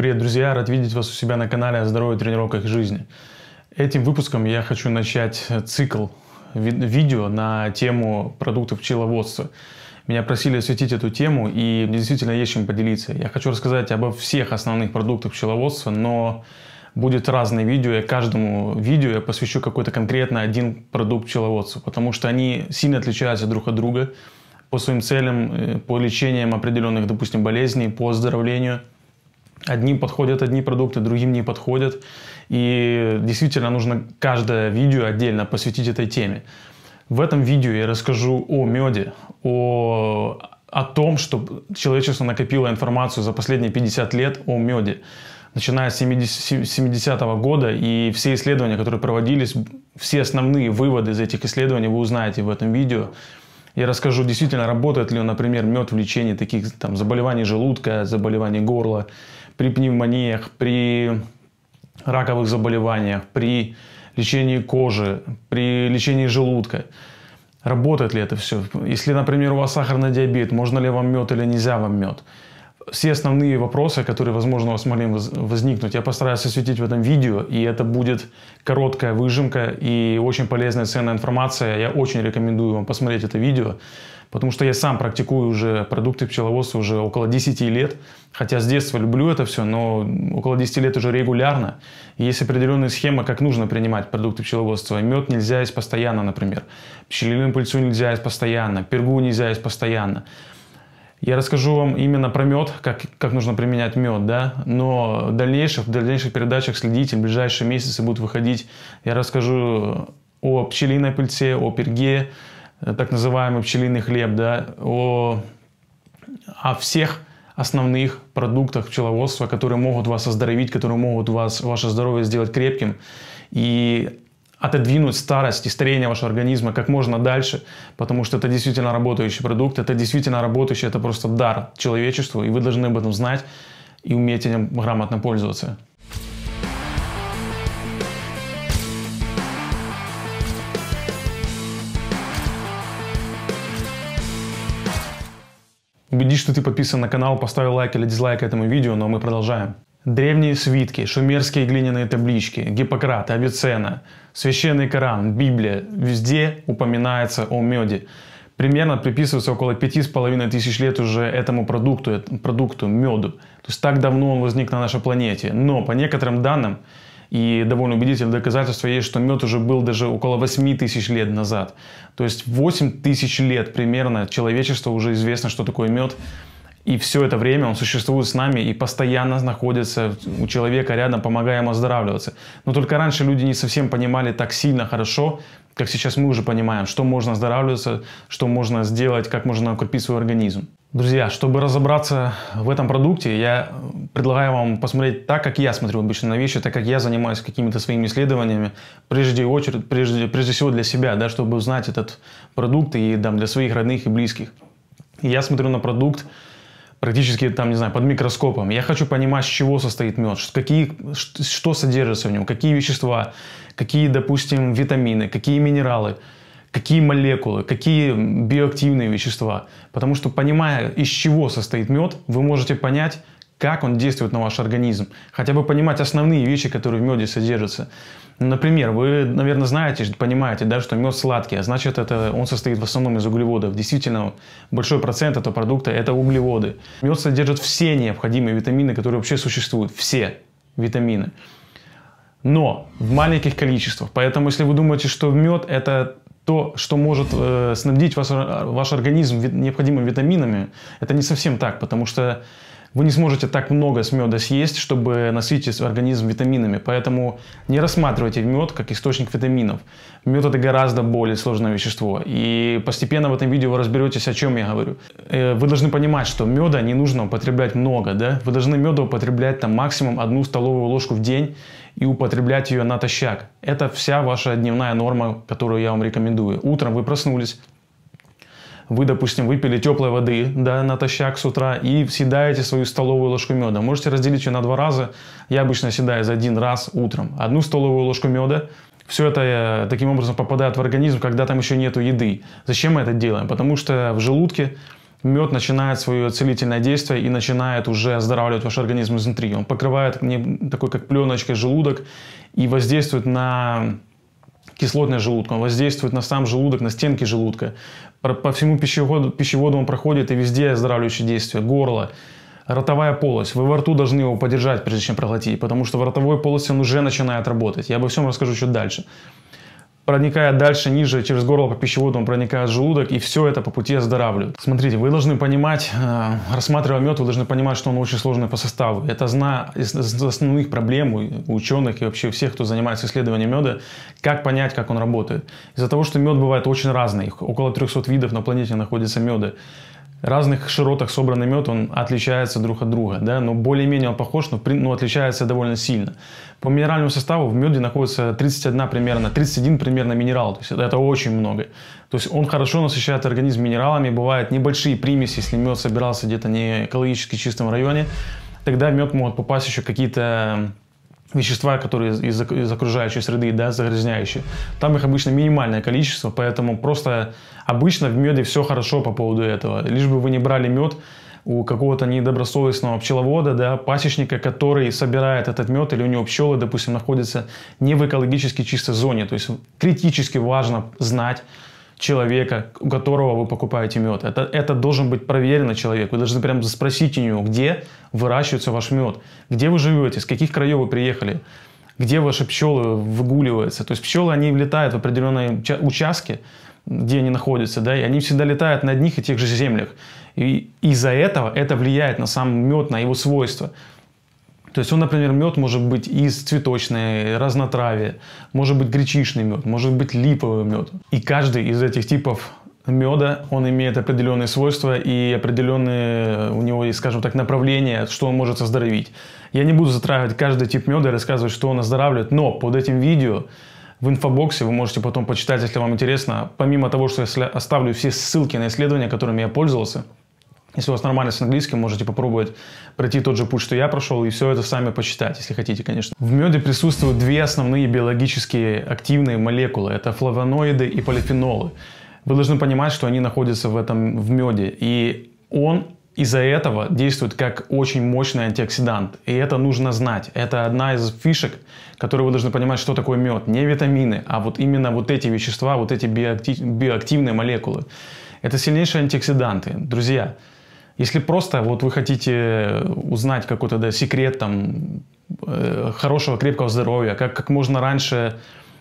Привет, друзья! Рад видеть вас у себя на канале о здоровье, тренировках и жизни. Этим выпуском я хочу начать цикл ви видео на тему продуктов пчеловодства. Меня просили осветить эту тему, и мне действительно есть чем поделиться. Я хочу рассказать обо всех основных продуктах пчеловодства, но будет разное видео, я каждому видео я посвящу какой-то конкретно один продукт пчеловодства, потому что они сильно отличаются друг от друга по своим целям, э, по лечениям определенных, допустим, болезней, по оздоровлению – Одним подходят одни продукты, другим не подходят. И действительно нужно каждое видео отдельно посвятить этой теме. В этом видео я расскажу о меде, о, о том, что человечество накопило информацию за последние 50 лет о меде. Начиная с 70-го года и все исследования, которые проводились, все основные выводы из этих исследований вы узнаете в этом видео. Я расскажу, действительно, работает ли, например, мед в лечении таких там, заболеваний желудка, заболеваний горла, при пневмониях, при раковых заболеваниях, при лечении кожи, при лечении желудка. Работает ли это все? Если, например, у вас сахарный диабет, можно ли вам мед или нельзя вам мед? все основные вопросы, которые, возможно, у вас могли возникнуть, я постараюсь осветить в этом видео, и это будет короткая выжимка и очень полезная ценная информация. Я очень рекомендую вам посмотреть это видео, потому что я сам практикую уже продукты пчеловодства уже около 10 лет, хотя с детства люблю это все, но около 10 лет уже регулярно. И есть определенная схема, как нужно принимать продукты пчеловодства. Мед нельзя есть постоянно, например, пчелиную пыльцу нельзя есть постоянно, пергу нельзя есть постоянно. Я расскажу вам именно про мед, как, как нужно применять мед, да, но в дальнейших, в дальнейших передачах следите, в ближайшие месяцы будут выходить, я расскажу о пчелиной пыльце, о перге, э, так называемый пчелиный хлеб, да, о, о всех основных продуктах пчеловодства, которые могут вас оздоровить, которые могут вас, ваше здоровье сделать крепким. И отодвинуть старость и старение вашего организма как можно дальше, потому что это действительно работающий продукт, это действительно работающий, это просто дар человечеству, и вы должны об этом знать и уметь этим грамотно пользоваться. Убедись, что ты подписан на канал, поставил лайк или дизлайк этому видео, но мы продолжаем. Древние свитки, шумерские глиняные таблички, Гиппократ, Авиценна, Священный Коран, Библия – везде упоминается о меде. Примерно приписывается около пяти с половиной тысяч лет уже этому продукту, продукту меду. То есть так давно он возник на нашей планете. Но по некоторым данным и довольно убедительные доказательства есть, что мед уже был даже около 8 тысяч лет назад. То есть 8 тысяч лет примерно человечество уже известно, что такое мед. И все это время он существует с нами и постоянно находится у человека рядом, помогая ему оздоравливаться. Но только раньше люди не совсем понимали так сильно хорошо, как сейчас мы уже понимаем, что можно оздоравливаться, что можно сделать, как можно укрепить свой организм. Друзья, чтобы разобраться в этом продукте, я предлагаю вам посмотреть так, как я смотрю обычно на вещи, так как я занимаюсь какими-то своими исследованиями, прежде, очередь, прежде, прежде всего для себя, да, чтобы узнать этот продукт и там, для своих родных и близких. Я смотрю на продукт практически там, не знаю, под микроскопом. Я хочу понимать, с чего состоит мед, какие, что содержится в нем, какие вещества, какие, допустим, витамины, какие минералы, какие молекулы, какие биоактивные вещества. Потому что понимая, из чего состоит мед, вы можете понять, как он действует на ваш организм. Хотя бы понимать основные вещи, которые в меде содержатся. Например, вы, наверное, знаете, понимаете, да, что мед сладкий, а значит, это, он состоит в основном из углеводов. Действительно, большой процент этого продукта – это углеводы. Мед содержит все необходимые витамины, которые вообще существуют. Все витамины. Но в маленьких количествах. Поэтому, если вы думаете, что мед – это то, что может э, снабдить вас, э, ваш организм необходимыми витаминами, это не совсем так, потому что вы не сможете так много с меда съесть, чтобы насытить организм витаминами. Поэтому не рассматривайте мед как источник витаминов. Мед это гораздо более сложное вещество. И постепенно в этом видео вы разберетесь, о чем я говорю. Э, вы должны понимать, что меда не нужно употреблять много, да? Вы должны меда употреблять там максимум одну столовую ложку в день и употреблять ее натощак. Это вся ваша дневная норма, которую я вам рекомендую. Утром вы проснулись, вы, допустим, выпили теплой воды, да, натощак с утра и съедаете свою столовую ложку меда. Можете разделить ее на два раза. Я обычно съедаю за один раз утром. Одну столовую ложку меда, все это э, таким образом попадает в организм, когда там еще нету еды. Зачем мы это делаем? Потому что в желудке мед начинает свое целительное действие и начинает уже оздоравливать ваш организм изнутри. Он покрывает такой как пленочкой желудок и воздействует на кислотность желудка, он воздействует на сам желудок, на стенки желудка. По, всему пищеводу, пищеводу он проходит и везде оздоравливающие действие Горло, ротовая полость. Вы во рту должны его подержать, прежде чем проглотить, потому что в ротовой полости он уже начинает работать. Я обо всем расскажу чуть дальше. Проникая дальше, ниже, через горло по пищеводу, он проникает в желудок, и все это по пути оздоравливает. Смотрите, вы должны понимать, э, рассматривая мед, вы должны понимать, что он очень сложный по составу. Это одна из основных проблем у ученых и вообще всех, кто занимается исследованием меда, как понять, как он работает. Из-за того, что мед бывает очень разный, около 300 видов на планете находится меды разных широтах собранный мед, он отличается друг от друга, да, но более-менее он похож, но, ну отличается довольно сильно. По минеральному составу в меде находится 31 примерно, 31 примерно минерал, то есть это очень много. То есть он хорошо насыщает организм минералами, бывают небольшие примеси, если мед собирался где-то не экологически чистом районе, тогда в мед могут попасть еще какие-то вещества, которые из, из окружающей среды, да, загрязняющие. Там их обычно минимальное количество, поэтому просто обычно в меде все хорошо по поводу этого. Лишь бы вы не брали мед у какого-то недобросовестного пчеловода, да, пасечника, который собирает этот мед, или у него пчелы, допустим, находятся не в экологически чистой зоне. То есть критически важно знать, человека, у которого вы покупаете мед. Это, это должен быть проверенный человек. Вы должны прям спросить у него, где выращивается ваш мед, где вы живете, с каких краев вы приехали, где ваши пчелы выгуливаются. То есть пчелы, они влетают в определенные участки, где они находятся, да, и они всегда летают на одних и тех же землях. И из-за этого это влияет на сам мед, на его свойства. То есть он, например, мед может быть из цветочной, разнотравия, может быть гречишный мед, может быть липовый мед. И каждый из этих типов меда, он имеет определенные свойства и определенные э, у него есть, скажем так, направления, что он может оздоровить. Я не буду затрагивать каждый тип меда и рассказывать, что он оздоравливает, но под этим видео в инфобоксе вы можете потом почитать, если вам интересно. Помимо того, что я оставлю все ссылки на исследования, которыми я пользовался – если у вас нормально с английским, можете попробовать пройти тот же путь, что я прошел, и все это сами почитать, если хотите, конечно. В меде присутствуют две основные биологически активные молекулы. Это флавоноиды и полифенолы. Вы должны понимать, что они находятся в этом в меде. И он из-за этого действует как очень мощный антиоксидант. И это нужно знать. Это одна из фишек, которые вы должны понимать, что такое мед. Не витамины, а вот именно вот эти вещества, вот эти биоактив... биоактивные молекулы. Это сильнейшие антиоксиданты. Друзья, если просто вот вы хотите э, узнать какой-то да, секрет там, э, хорошего крепкого здоровья, как, как можно раньше,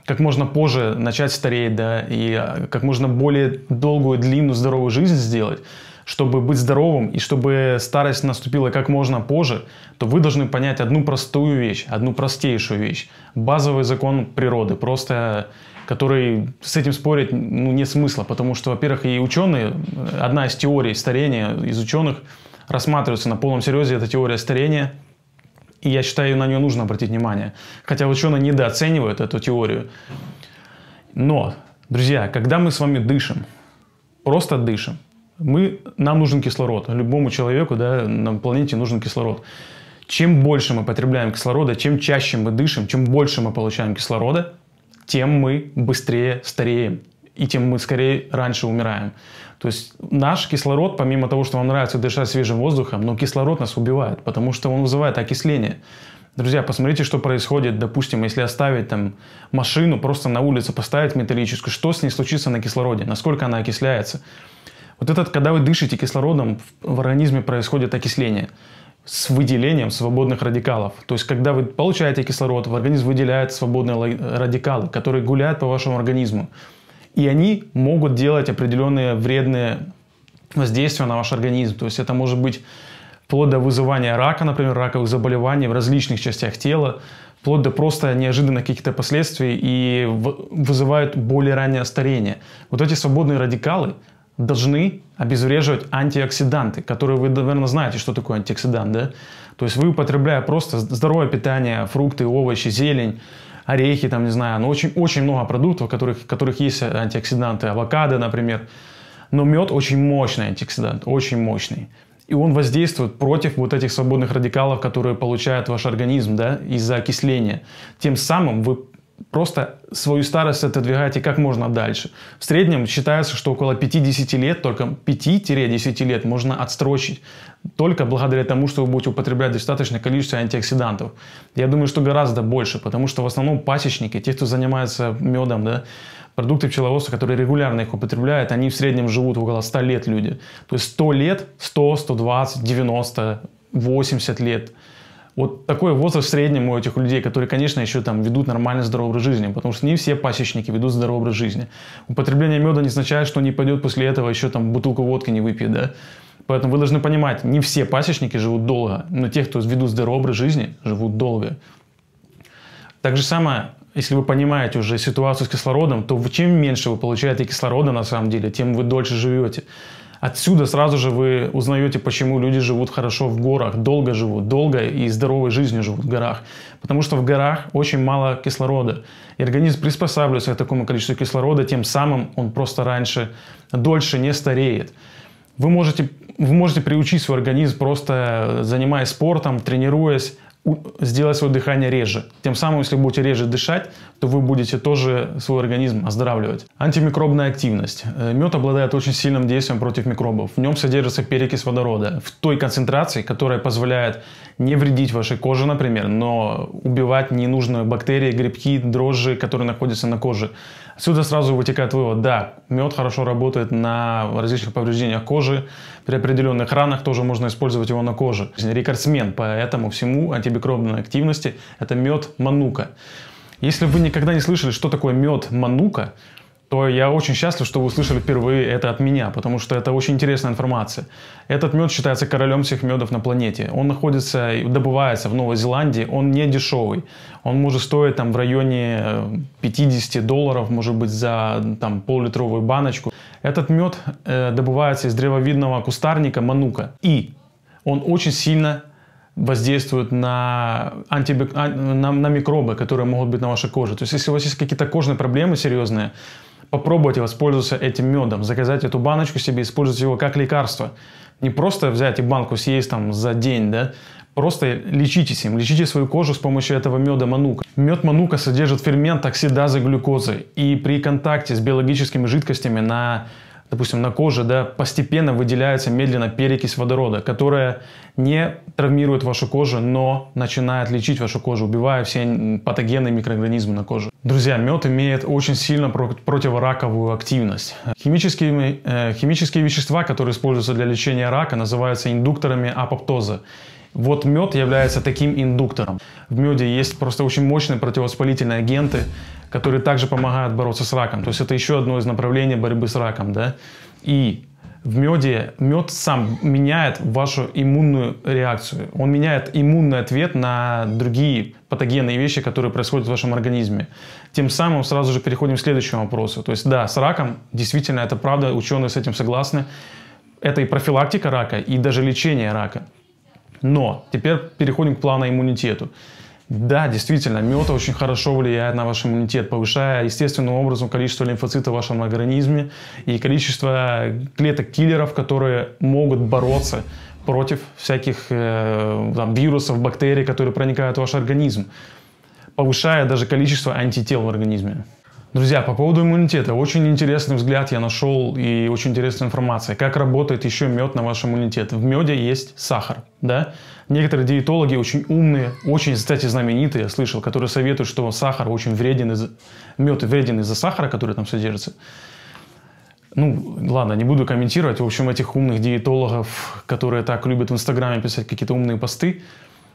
как можно позже начать стареть, да, и а, как можно более долгую, длинную, здоровую жизнь сделать – чтобы быть здоровым и чтобы старость наступила как можно позже, то вы должны понять одну простую вещь, одну простейшую вещь. Базовый закон природы, просто который с этим спорить ну, нет смысла, потому что, во-первых, и ученые, одна из теорий старения из ученых рассматривается на полном серьезе, это теория старения, и я считаю, на нее нужно обратить внимание. Хотя ученые недооценивают эту теорию. Но, друзья, когда мы с вами дышим, просто дышим, мы, нам нужен кислород. Любому человеку да, на планете нужен кислород. Чем больше мы потребляем кислорода, чем чаще мы дышим, чем больше мы получаем кислорода, тем мы быстрее стареем и тем мы скорее раньше умираем. То есть наш кислород, помимо того, что вам нравится дышать свежим воздухом, но кислород нас убивает, потому что он вызывает окисление. Друзья, посмотрите, что происходит, допустим, если оставить там машину, просто на улице поставить металлическую, что с ней случится на кислороде, насколько она окисляется. Вот этот, когда вы дышите кислородом, в организме происходит окисление с выделением свободных радикалов. То есть, когда вы получаете кислород, в организм выделяет свободные радикалы, которые гуляют по вашему организму. И они могут делать определенные вредные воздействия на ваш организм. То есть, это может быть вплоть до вызывания рака, например, раковых заболеваний в различных частях тела, вплоть до просто неожиданных каких-то последствий и вызывают более раннее старение. Вот эти свободные радикалы, должны обезвреживать антиоксиданты, которые вы, наверное, знаете, что такое антиоксидант, да? То есть вы, употребляя просто здоровое питание, фрукты, овощи, зелень, орехи, там, не знаю, ну, очень, очень много продуктов, в которых, в которых есть антиоксиданты, авокадо, например. Но мед очень мощный антиоксидант, очень мощный. И он воздействует против вот этих свободных радикалов, которые получает ваш организм, да, из-за окисления. Тем самым вы просто свою старость отодвигайте как можно дальше. В среднем считается, что около 50 лет, только 5-10 лет можно отстрочить только благодаря тому, что вы будете употреблять достаточное количество антиоксидантов. Я думаю, что гораздо больше, потому что в основном пасечники, те, кто занимается медом, да, продукты пчеловодства, которые регулярно их употребляют, они в среднем живут около 100 лет люди. То есть 100 лет, 100, 120, 90, 80 лет – вот такой возраст в среднем у этих людей, которые, конечно, еще там ведут нормально здоровый образ жизни, потому что не все пасечники ведут здоровый образ жизни. Употребление меда не означает, что не пойдет после этого еще там бутылку водки не выпьет, да. Поэтому вы должны понимать, не все пасечники живут долго, но те, кто ведут здоровый образ жизни, живут долго. Так же самое, если вы понимаете уже ситуацию с кислородом, то чем меньше вы получаете кислорода на самом деле, тем вы дольше живете. Отсюда сразу же вы узнаете, почему люди живут хорошо в горах, долго живут, долго и здоровой жизнью живут в горах. Потому что в горах очень мало кислорода. И организм приспосабливается к такому количеству кислорода, тем самым он просто раньше, дольше не стареет. Вы можете, вы можете приучить свой организм, просто э, занимаясь спортом, тренируясь, сделать свое дыхание реже. Тем самым, если будете реже дышать, то вы будете тоже свой организм оздоравливать. Антимикробная активность. Э, мед обладает очень сильным действием против микробов. В нем содержится перекись водорода в той концентрации, которая позволяет не вредить вашей коже, например, но убивать ненужные бактерии, грибки, дрожжи, которые находятся на коже. Отсюда сразу вытекает вывод, да, мед хорошо работает на различных повреждениях кожи, при определенных ранах тоже можно использовать его на коже. Рекордсмен по этому всему антимикробной активности – это мед манука. Если вы никогда не слышали, что такое мед манука, то я очень счастлив, что вы услышали впервые это от меня, потому что это очень интересная информация. Этот мед считается королем всех медов на планете. Он находится и добывается в Новой Зеландии, он не дешевый. Он может стоить там в районе 50 э, долларов, может быть, за там пол-литровую баночку. Этот мед э, добывается из древовидного кустарника манука. И он очень сильно воздействует на, антибик... А, на, на микробы, которые могут быть на вашей коже. То есть, если у вас есть какие-то кожные проблемы серьезные, попробовать воспользоваться этим медом, заказать эту баночку себе, использовать его как лекарство. Не просто взять и банку съесть там за день, да, Просто лечитесь им, лечите свою кожу с помощью этого меда манука. Мед манука содержит фермент оксидазы глюкозы, и при контакте с биологическими жидкостями на допустим, на коже, да, постепенно выделяется медленно перекись водорода, которая не травмирует вашу кожу, но начинает лечить вашу кожу, убивая все патогенные микроорганизмы на коже. Друзья, мед имеет очень сильно противораковую активность. Химические, э, химические вещества, которые используются для лечения рака, называются индукторами апоптоза. Вот мед является таким индуктором. В меде есть просто очень мощные противовоспалительные агенты, которые также помогают бороться с раком. То есть это еще одно из направлений борьбы с раком. Да? И в меде мед сам меняет вашу иммунную реакцию. Он меняет иммунный ответ на другие патогенные вещи, которые происходят в вашем организме. Тем самым сразу же переходим к следующему вопросу. То есть да, с раком действительно это правда, ученые с этим согласны. Это и профилактика рака, и даже лечение рака. Но теперь переходим к плану иммунитету. Да, действительно, мед очень хорошо влияет на ваш иммунитет, повышая естественным образом количество лимфоцитов в вашем организме и количество клеток-киллеров, которые могут бороться против всяких э, там, вирусов, бактерий, которые проникают в ваш организм, повышая даже количество антител в организме. Друзья, по поводу иммунитета. Очень интересный взгляд я нашел и очень интересная информация. Как работает еще мед на ваш иммунитет? В меде есть сахар, да? Некоторые диетологи очень умные, очень, кстати, знаменитые, я слышал, которые советуют, что сахар очень вреден, из... мед вреден из-за сахара, который там содержится. Ну, ладно, не буду комментировать. В общем, этих умных диетологов, которые так любят в Инстаграме писать какие-то умные посты,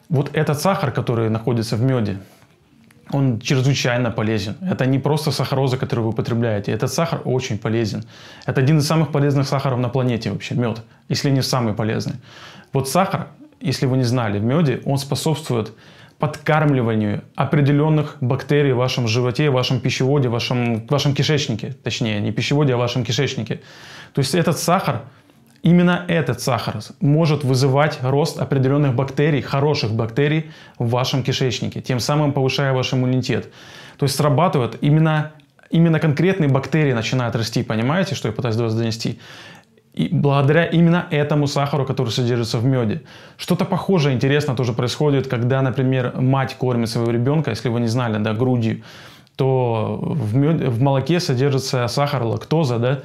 вот этот сахар, который находится в меде, он чрезвычайно полезен. Это не просто сахароза, которую вы употребляете. Этот сахар очень полезен. Это один из самых полезных сахаров на планете вообще, мед, если не самый полезный. Вот сахар, если вы не знали, в меде он способствует подкармливанию определенных бактерий в вашем животе, в вашем пищеводе, в вашем, в вашем кишечнике. Точнее, не пищеводе, а в вашем кишечнике. То есть этот сахар – Именно этот сахар может вызывать рост определенных бактерий, хороших бактерий в вашем кишечнике, тем самым повышая ваш иммунитет. То есть срабатывают именно, именно конкретные бактерии начинают расти, понимаете, что я пытаюсь до вас донести? И благодаря именно этому сахару, который содержится в меде. Что-то похожее, интересно, тоже происходит, когда, например, мать кормит своего ребенка, если вы не знали, да, грудью, то в, мед, в молоке содержится сахар, лактоза, да,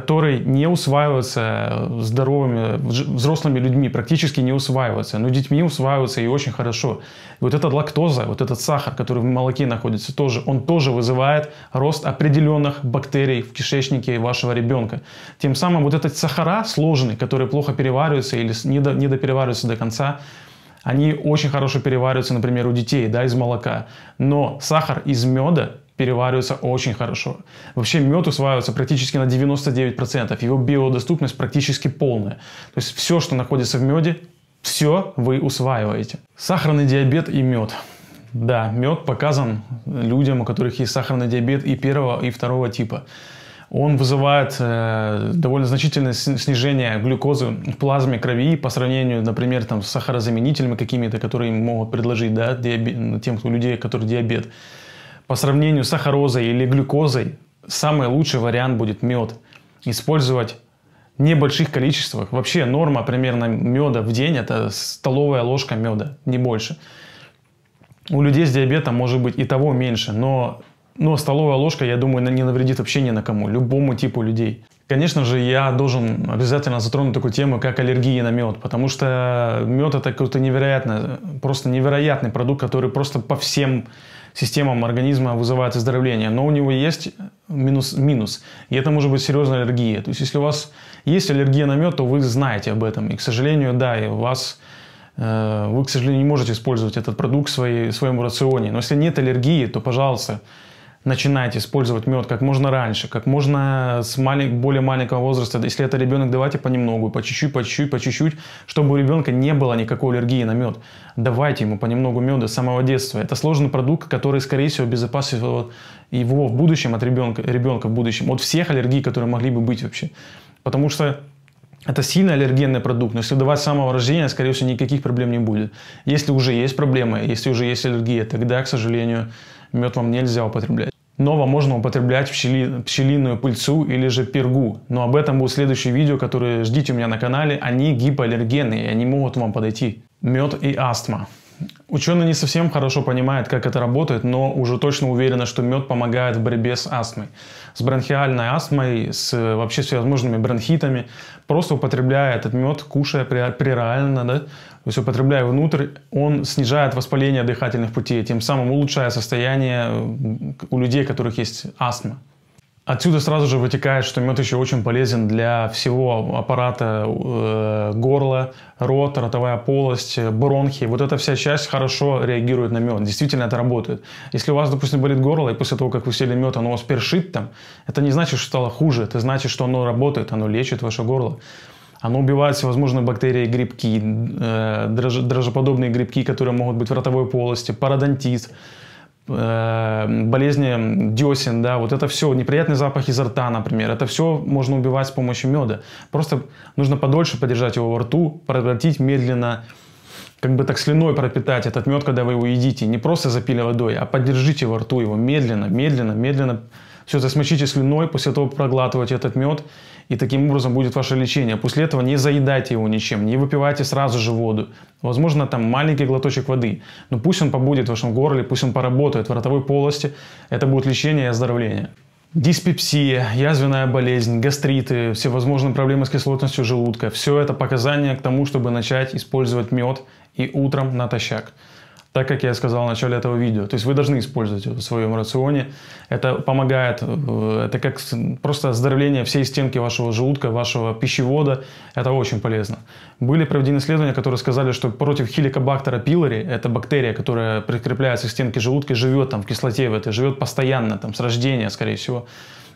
который не усваивается здоровыми, взрослыми людьми, практически не усваивается, но детьми усваивается и очень хорошо. вот эта лактоза, вот этот сахар, который в молоке находится тоже, он тоже вызывает рост определенных бактерий в кишечнике вашего ребенка. Тем самым вот этот сахара сложный, который плохо переваривается или недопереваривается до конца, они очень хорошо перевариваются, например, у детей да, из молока. Но сахар из меда переваривается очень хорошо. Вообще мед усваивается практически на 99%, его биодоступность практически полная. То есть все, что находится в меде, все вы усваиваете. Сахарный диабет и мед. Да, мед показан людям, у которых есть сахарный диабет и первого, и второго типа. Он вызывает э, довольно значительное снижение глюкозы в плазме крови по сравнению, например, там, с сахарозаменителями какими-то, которые могут предложить да, диабет, тем, кто людей, у которых диабет. По сравнению с сахарозой или глюкозой, самый лучший вариант будет мед. Использовать в небольших количествах. Вообще норма примерно меда в день это столовая ложка меда, не больше. У людей с диабетом может быть и того меньше, но, но столовая ложка, я думаю, не навредит вообще ни на кому, любому типу людей. Конечно же, я должен обязательно затронуть такую тему, как аллергии на мед, потому что мед это какой-то невероятно, просто невероятный продукт, который просто по всем системам организма вызывает оздоровление, но у него есть минус, минус, и это может быть серьезная аллергия. То есть, если у вас есть аллергия на мед, то вы знаете об этом. И, к сожалению, да, и у вас э, вы, к сожалению, не можете использовать этот продукт в, своей, в своем рационе. Но если нет аллергии, то, пожалуйста, начинайте использовать мед как можно раньше, как можно с малень... более маленького возраста. Если это ребенок, давайте понемногу, по чуть-чуть, по чуть-чуть, по чуть-чуть, чтобы у ребенка не было никакой аллергии на мед. Давайте ему понемногу меда с самого детства. Это сложный продукт, который, скорее всего, безопасит его, его в будущем от ребенка, ребенка в будущем, от всех аллергий, которые могли бы быть вообще. Потому что это сильно аллергенный продукт, но если давать с самого рождения, скорее всего, никаких проблем не будет. Если уже есть проблемы, если уже есть аллергия, тогда, к сожалению, мед вам нельзя употреблять. Нова можно употреблять пчели, пчелиную пыльцу или же пергу, но об этом будет следующее видео, которое ждите у меня на канале. Они гипоаллергенные, они могут вам подойти. Мед и астма. Ученые не совсем хорошо понимают, как это работает, но уже точно уверены, что мед помогает в борьбе с астмой. С бронхиальной астмой, с вообще всевозможными бронхитами. Просто употребляя этот мед, кушая при, при реально, да, то есть употребляя внутрь, он снижает воспаление дыхательных путей, тем самым улучшая состояние э, у людей, у которых есть астма. Отсюда сразу же вытекает, что мед еще очень полезен для всего аппарата э, горла, рот, ротовая полость, бронхи. Вот эта вся часть хорошо реагирует на мед. Действительно, это работает. Если у вас, допустим, болит горло, и после того, как вы сели мед, оно у вас першит там, это не значит, что стало хуже. Это значит, что оно работает, оно лечит ваше горло. Оно убивает всевозможные бактерии, грибки, э, дрож, дрожжеподобные грибки, которые могут быть в ротовой полости, пародонтит, э, болезни десен, да, вот это все, неприятный запах изо рта, например, это все можно убивать с помощью меда. Просто нужно подольше подержать его во рту, проглотить медленно, как бы так слюной пропитать этот мед, когда вы его едите, не просто запили водой, а подержите во рту его медленно, медленно, медленно все это смочите слюной, после этого проглатывать этот мед, и таким образом будет ваше лечение. После этого не заедайте его ничем, не выпивайте сразу же воду. Возможно, там маленький глоточек воды, но пусть он побудет в вашем горле, пусть он поработает в ротовой полости. Это будет лечение и оздоровление. Диспепсия, язвенная болезнь, гастриты, всевозможные проблемы с кислотностью желудка – все это показания к тому, чтобы начать использовать мед и утром натощак так как я сказал в начале этого видео. То есть вы должны использовать это в своем рационе. Это помогает, э, это как просто оздоровление всей стенки вашего желудка, вашего пищевода. Это очень полезно. Были проведены исследования, которые сказали, что против хеликобактера пилори, это бактерия, которая прикрепляется к стенке желудка, живет там в кислоте в этой, живет постоянно, там, с рождения, скорее всего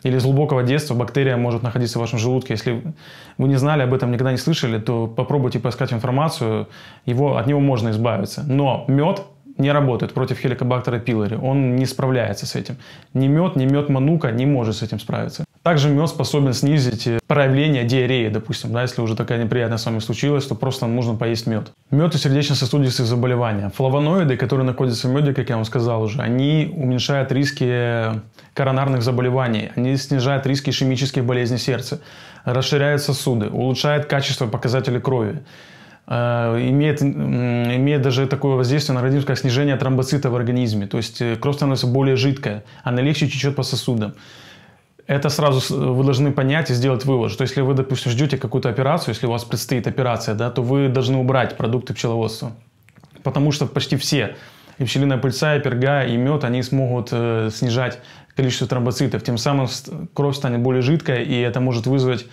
или с глубокого детства бактерия может находиться в вашем желудке. Если вы не знали об этом, никогда не слышали, то попробуйте поискать информацию, его, от него можно избавиться. Но мед не работает против хеликобактера пилори, он не справляется с этим. Ни мед, ни мед манука не может с этим справиться. Также мед способен снизить э, проявление диареи, допустим, да, если уже такая неприятная с вами случилась, то просто нужно поесть мед. Мед и сердечно-сосудистые заболевания. Флавоноиды, которые находятся в меде, как я вам сказал уже, они уменьшают риски э, коронарных заболеваний, они снижают риски ишемических болезней сердца, расширяют сосуды, улучшают качество показателей крови. Э, имеет, имеет даже такое воздействие на организм, как снижение тромбоцитов в организме. То есть э, кровь становится более жидкая, она легче течет по сосудам. Это сразу вы должны понять и сделать вывод, что если вы, допустим, ждете какую-то операцию, если у вас предстоит операция, да, то вы должны убрать продукты пчеловодства. Потому что почти все и пчелиная пыльца, и перга, и мед, они смогут э, снижать количество тромбоцитов. Тем самым кровь станет более жидкой, и это может вызвать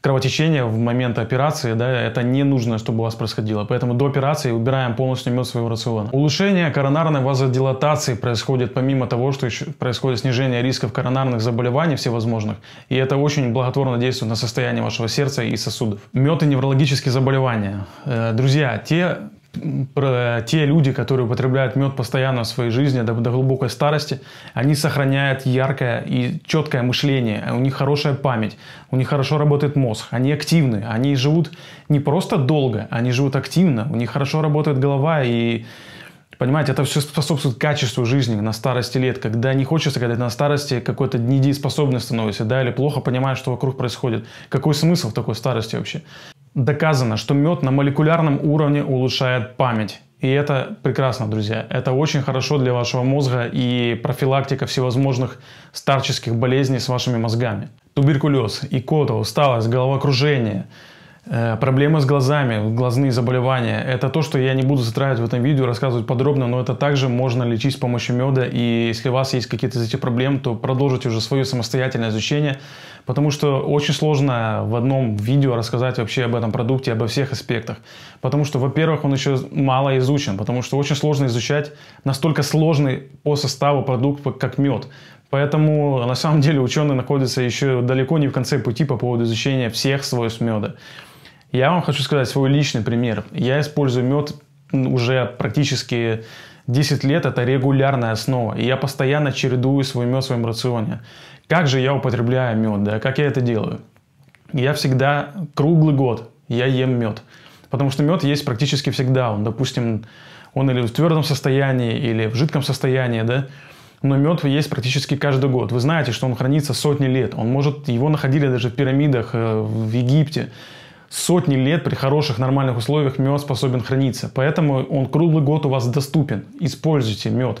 кровотечение в момент операции, да, это не нужно, чтобы у вас происходило. Поэтому до операции убираем полностью мед своего рациона. Улучшение коронарной вазодилатации происходит помимо того, что еще происходит снижение рисков коронарных заболеваний всевозможных. И это очень благотворно действует на состояние вашего сердца и сосудов. Мед и неврологические заболевания. Э, друзья, те про те люди, которые употребляют мед постоянно в своей жизни до, до глубокой старости, они сохраняют яркое и четкое мышление, у них хорошая память, у них хорошо работает мозг, они активны, они живут не просто долго, они живут активно, у них хорошо работает голова и Понимаете, это все способствует качеству жизни на старости лет, когда не хочется, когда на старости какой-то недееспособный становится, да, или плохо понимаешь, что вокруг происходит. Какой смысл в такой старости вообще? доказано, что мед на молекулярном уровне улучшает память. И это прекрасно, друзья. Это очень хорошо для вашего мозга и профилактика всевозможных старческих болезней с вашими мозгами. Туберкулез, икота, усталость, головокружение – Э, Проблемы с глазами, глазные заболевания – это то, что я не буду затрагивать в этом видео, рассказывать подробно, но это также можно лечить с помощью меда, и если у вас есть какие-то из этих проблем, то продолжите уже свое самостоятельное изучение, потому что очень сложно в одном видео рассказать вообще об этом продукте, обо всех аспектах, потому что, во-первых, он еще мало изучен, потому что очень сложно изучать настолько сложный по составу продукт, как мед, Поэтому на самом деле ученые находятся еще далеко не в конце пути по поводу изучения всех свойств меда. Я вам хочу сказать свой личный пример. Я использую мед уже практически 10 лет, это регулярная основа. И я постоянно чередую свой мед в своем рационе. Как же я употребляю мед, да? Как я это делаю? Я всегда круглый год я ем мед. Потому что мед есть практически всегда. Он, допустим, он или в твердом состоянии, или в жидком состоянии, да? но мед есть практически каждый год. Вы знаете, что он хранится сотни лет. Он может, его находили даже в пирамидах э, в Египте сотни лет при хороших нормальных условиях мед способен храниться. Поэтому он круглый год у вас доступен. Используйте мед.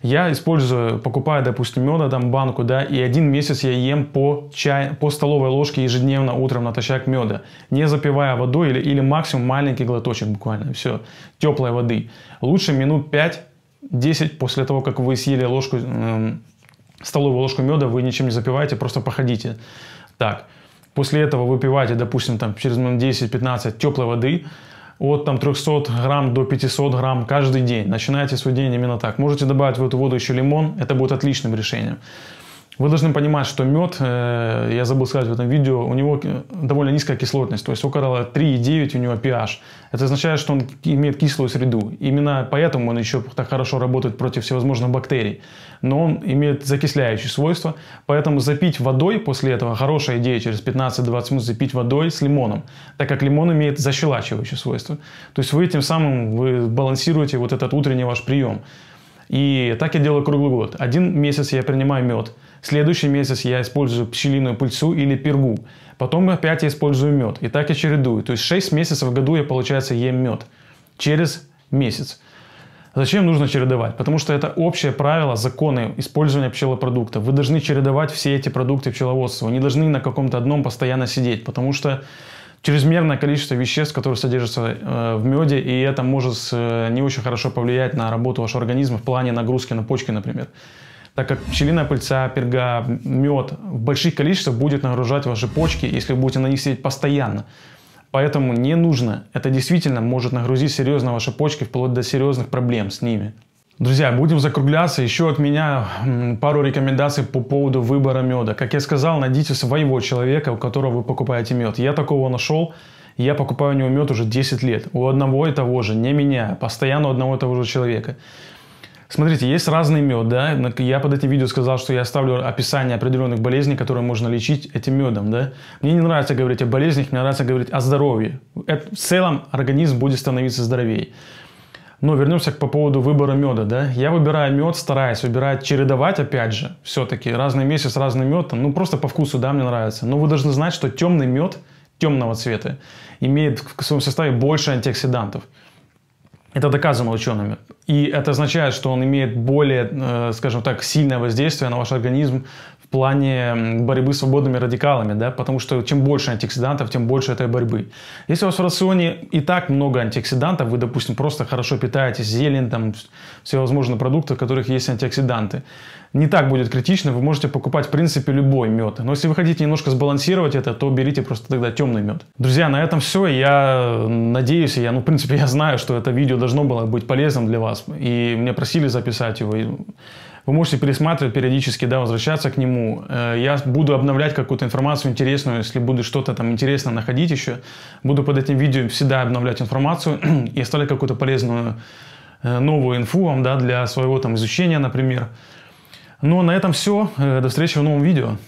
Я использую, покупаю, допустим, меда, там банку, да, и один месяц я ем по, чай, по столовой ложке ежедневно утром натощак меда, не запивая водой или, или максимум маленький глоточек буквально, все, теплой воды. Лучше минут 5-10 после того, как вы съели ложку, э, столовую ложку меда, вы ничем не запиваете, просто походите. Так, После этого выпивайте, допустим, там, через 10-15 теплой воды, от там, 300 грамм до 500 грамм каждый день. Начинайте свой день именно так. Можете добавить в эту воду еще лимон, это будет отличным решением. Вы должны понимать, что мед, э, я забыл сказать в этом видео, у него э, довольно низкая кислотность, то есть около 3,9 у него pH. Это означает, что он имеет кислую среду. Именно поэтому он еще так хорошо работает против всевозможных бактерий. Но он имеет закисляющие свойства, поэтому запить водой после этого хорошая идея через 15-20 минут запить водой с лимоном, так как лимон имеет защелачивающие свойства. То есть вы тем самым вы балансируете вот этот утренний ваш прием. И так я делаю круглый год. Один месяц я принимаю мед – Следующий месяц я использую пчелиную пыльцу или пергу. Потом опять я использую мед. И так я чередую. То есть 6 месяцев в году я, получается, ем мед. Через месяц. Зачем нужно чередовать? Потому что это общее правило, законы использования пчелопродукта. Вы должны чередовать все эти продукты пчеловодства. Вы не должны на каком-то одном постоянно сидеть, потому что чрезмерное количество веществ, которые содержатся э, в меде, и это может э, не очень хорошо повлиять на работу вашего организма в плане нагрузки на почки, например так как пчелиная пыльца, перга, мед в больших количествах будет нагружать ваши почки, если вы будете на них сидеть постоянно. Поэтому не нужно. Это действительно может нагрузить серьезно ваши почки, вплоть до серьезных проблем с ними. Друзья, будем закругляться. Еще от меня пару рекомендаций по поводу выбора меда. Как я сказал, найдите своего человека, у которого вы покупаете мед. Я такого нашел. Я покупаю у него мед уже 10 лет. У одного и того же, не меня, постоянно у одного и того же человека. Смотрите, есть разный мед, да? Я под этим видео сказал, что я оставлю описание определенных болезней, которые можно лечить этим медом, да? Мне не нравится говорить о болезнях, мне нравится говорить о здоровье. Это, в целом организм будет становиться здоровее. Но вернемся к по поводу выбора меда, да? Я выбираю мед, стараюсь выбирать, чередовать опять же, все-таки разные месяцы с разным медом, ну просто по вкусу, да, мне нравится. Но вы должны знать, что темный мед темного цвета имеет в своем составе больше антиоксидантов. Это доказано учеными. И это означает, что он имеет более, э, скажем так, сильное воздействие на ваш организм в плане борьбы с свободными радикалами, да, потому что чем больше антиоксидантов, тем больше этой борьбы. Если у вас в рационе и так много антиоксидантов, вы, допустим, просто хорошо питаетесь, зелень, там, всевозможные продукты, в которых есть антиоксиданты, не так будет критично, вы можете покупать, в принципе, любой мед. Но если вы хотите немножко сбалансировать это, то берите просто тогда темный мед. Друзья, на этом все. Я надеюсь, я, ну, в принципе, я знаю, что это видео должно было быть полезным для вас. И меня просили записать его. Вы можете пересматривать периодически, да, возвращаться к нему. Э, я буду обновлять какую-то информацию интересную, если буду что-то там интересное находить еще. Буду под этим видео всегда обновлять информацию и оставлять какую-то полезную э, новую инфу вам, да, для своего там изучения, например. Ну, а на этом все. Э, до встречи в новом видео.